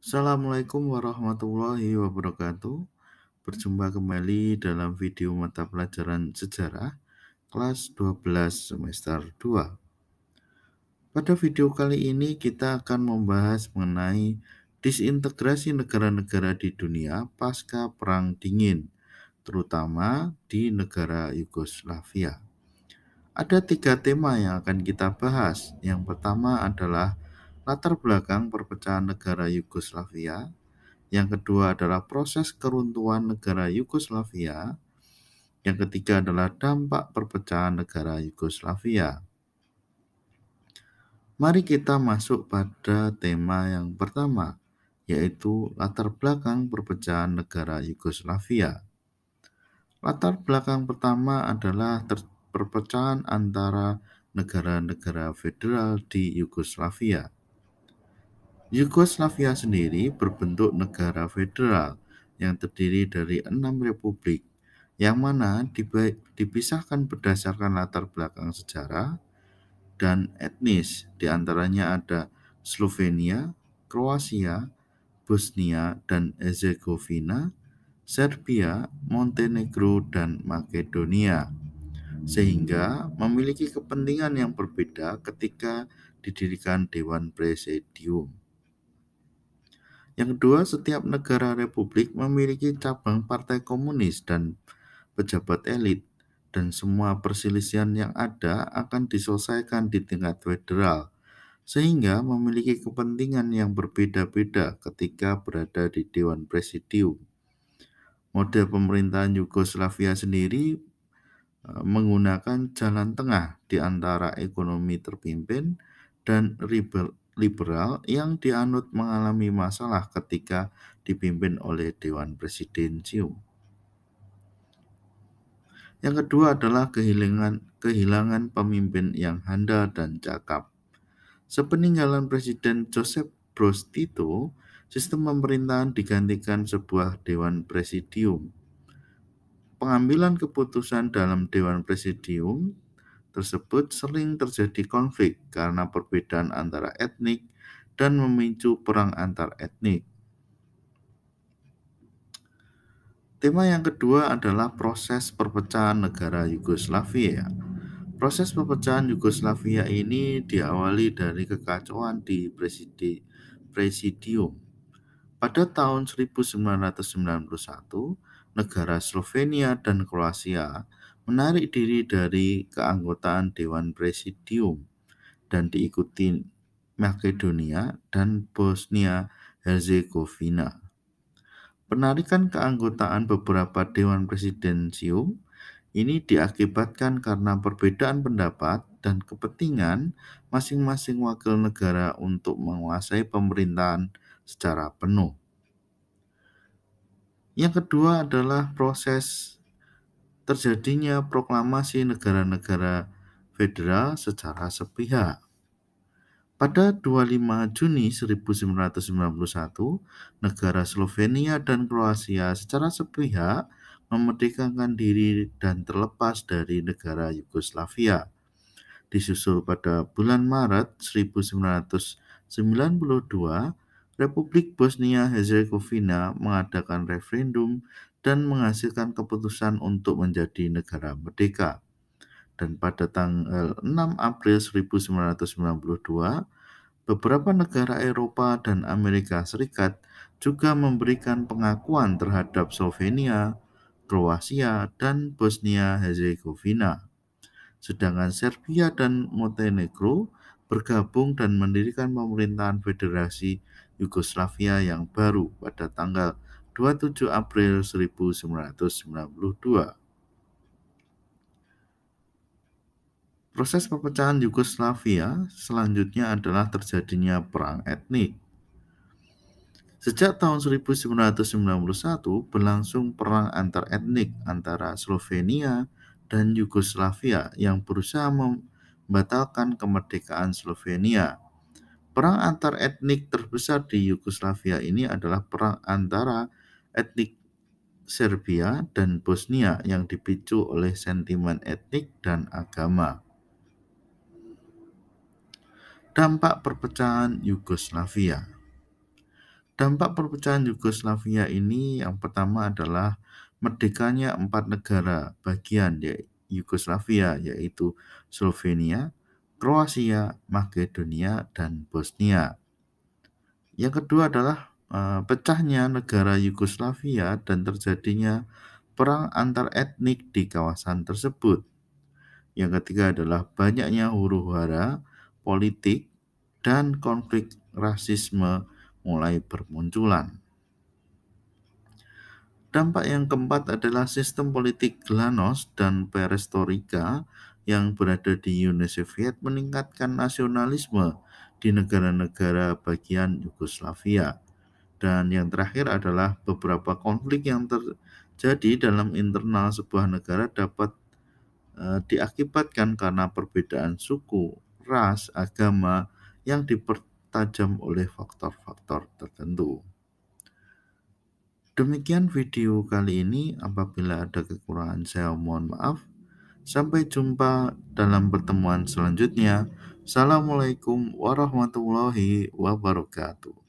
Assalamualaikum warahmatullahi wabarakatuh. Berjumpa kembali dalam video mata pelajaran sejarah kelas 12 semester 2. Pada video kali ini kita akan membahas mengenai disintegrasi negara-negara di dunia pasca perang dingin, terutama di negara Yugoslavia. Ada tiga tema yang akan kita bahas. Yang pertama adalah latar belakang perpecahan negara Yugoslavia, yang kedua adalah proses keruntuhan negara Yugoslavia, yang ketiga adalah dampak perpecahan negara Yugoslavia. Mari kita masuk pada tema yang pertama, yaitu latar belakang perpecahan negara Yugoslavia. Latar belakang pertama adalah perpecahan antara negara-negara federal di Yugoslavia. Yugoslavia sendiri berbentuk negara federal yang terdiri dari enam republik, yang mana dipisahkan berdasarkan latar belakang sejarah dan etnis. Di antaranya ada Slovenia, Kroasia, Bosnia dan Herzegovina, Serbia, Montenegro dan Makedonia. Sehingga memiliki kepentingan yang berbeda ketika didirikan Dewan Presidium. Yang kedua, setiap negara republik memiliki cabang partai komunis dan pejabat elit, dan semua perselisihan yang ada akan diselesaikan di tingkat federal, sehingga memiliki kepentingan yang berbeda-beda ketika berada di Dewan Presidium. Model pemerintahan Yugoslavia sendiri e, menggunakan jalan tengah di antara ekonomi terpimpin dan liberal yang dianut mengalami masalah ketika dipimpin oleh Dewan Presidensium. Yang kedua adalah kehilangan kehilangan pemimpin yang handal dan cakap. Sepeninggalan Presiden Joseph Broz Tito, sistem pemerintahan digantikan sebuah dewan presidium. Pengambilan keputusan dalam dewan presidium tersebut sering terjadi konflik karena perbedaan antara etnik dan memicu perang antar etnik. Tema yang kedua adalah proses perpecahan negara Yugoslavia. Proses perpecahan Yugoslavia ini diawali dari kekacauan di presidi, Presidium. Pada tahun 1991, negara Slovenia dan Kroasia menarik diri dari keanggotaan Dewan Presidium dan diikuti Makedonia dan Bosnia Herzegovina. Penarikan keanggotaan beberapa dewan presidensium ini diakibatkan karena perbedaan pendapat dan kepentingan masing-masing wakil negara untuk menguasai pemerintahan secara penuh. Yang kedua adalah proses terjadinya proklamasi negara-negara federal secara sepihak. Pada 25 Juni 1991, negara Slovenia dan Kroasia secara sepihak memerdekakan diri dan terlepas dari negara Yugoslavia. Disusul pada bulan Maret 1992, Republik Bosnia-Herzegovina mengadakan referendum dan menghasilkan keputusan untuk menjadi negara merdeka. Dan pada tanggal 6 April 1992, beberapa negara Eropa dan Amerika Serikat juga memberikan pengakuan terhadap Slovenia, Kroasia, dan Bosnia-Herzegovina. Sedangkan Serbia dan Montenegro bergabung dan mendirikan pemerintahan Federasi Yugoslavia yang baru pada tanggal 27 April 1992. Proses perpecahan Yugoslavia selanjutnya adalah terjadinya perang etnik. Sejak tahun 1991 berlangsung perang antar etnik antara Slovenia dan Yugoslavia yang berusaha membatalkan kemerdekaan Slovenia. Perang antar etnik terbesar di Yugoslavia ini adalah perang antara etnik Serbia dan Bosnia yang dipicu oleh sentimen etnik dan agama. Dampak perpecahan Yugoslavia. Dampak perpecahan Yugoslavia ini yang pertama adalah merdekanya empat negara bagian ya, Yugoslavia yaitu Slovenia, Kroasia, Makedonia, dan Bosnia. Yang kedua adalah Eh, pecahnya negara Yugoslavia dan terjadinya perang antar etnik di kawasan tersebut. Yang ketiga adalah banyaknya huru-hara politik dan konflik rasisme mulai bermunculan. Dampak yang keempat adalah sistem politik Glanos dan Perestroika yang berada di Uni Soviet meningkatkan nasionalisme di negara-negara bagian Yugoslavia. Dan yang terakhir adalah beberapa konflik yang terjadi dalam internal sebuah negara dapat e, diakibatkan karena perbedaan suku, ras, agama yang dipertajam oleh faktor-faktor tertentu. Demikian video kali ini. Apabila ada kekurangan saya mohon maaf. Sampai jumpa dalam pertemuan selanjutnya. Assalamualaikum warahmatullahi wabarakatuh.